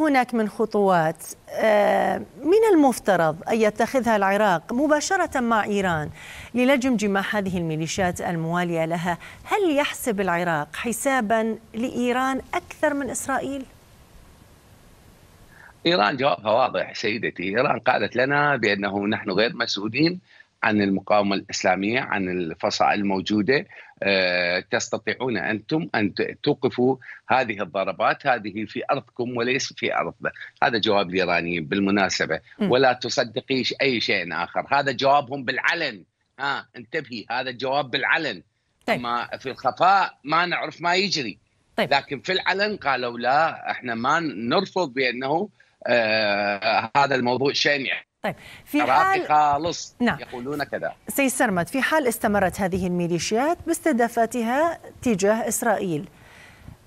هناك من خطوات آه، من المفترض أن يتخذها العراق مباشرة مع إيران للجم جماح هذه الميليشيات الموالية لها هل يحسب العراق حسابا لإيران أكثر من إسرائيل؟ إيران جوابها واضح سيدتي إيران قالت لنا بأنه نحن غير مسؤولين عن المقاومة الإسلامية عن الفصائل الموجودة آه، تستطيعون أنتم أن توقفوا هذه الضربات هذه في أرضكم وليس في أرضنا هذا جواب الإيرانيين بالمناسبة ولا تصدقي أي شيء آخر هذا جوابهم بالعلن ها انتبهي هذا الجواب بالعلن طيب. ما في الخفاء ما نعرف ما يجري طيب. لكن في العلن قالوا لا احنا ما نرفض بأنه آه هذا الموضوع شيء طيب في حال خالص نعم. يقولون كذا سي سرمد في حال استمرت هذه الميليشيات باستهدافاتها تجاه إسرائيل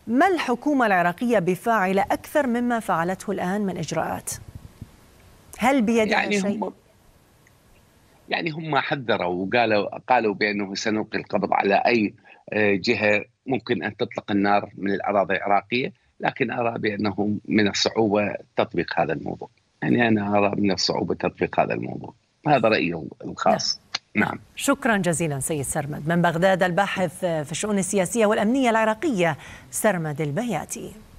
ما الحكومة العراقية بفاعلة أكثر مما فعلته الآن من إجراءات هل بيدها يعني شيء؟ هم يعني هم حذروا وقالوا قالوا بأنه سنلقي القبض على أي آه، جهة ممكن أن تطلق النار من الأراضي العراقية لكن أرى بأنه من الصعوبة تطبيق هذا الموضوع يعني انا ارى من الصعوبه تطبيق هذا الموضوع هذا رايي الخاص نعم. نعم شكرا جزيلا سيد سرمد من بغداد الباحث في الشؤون السياسيه والامنيه العراقيه سرمد البياتي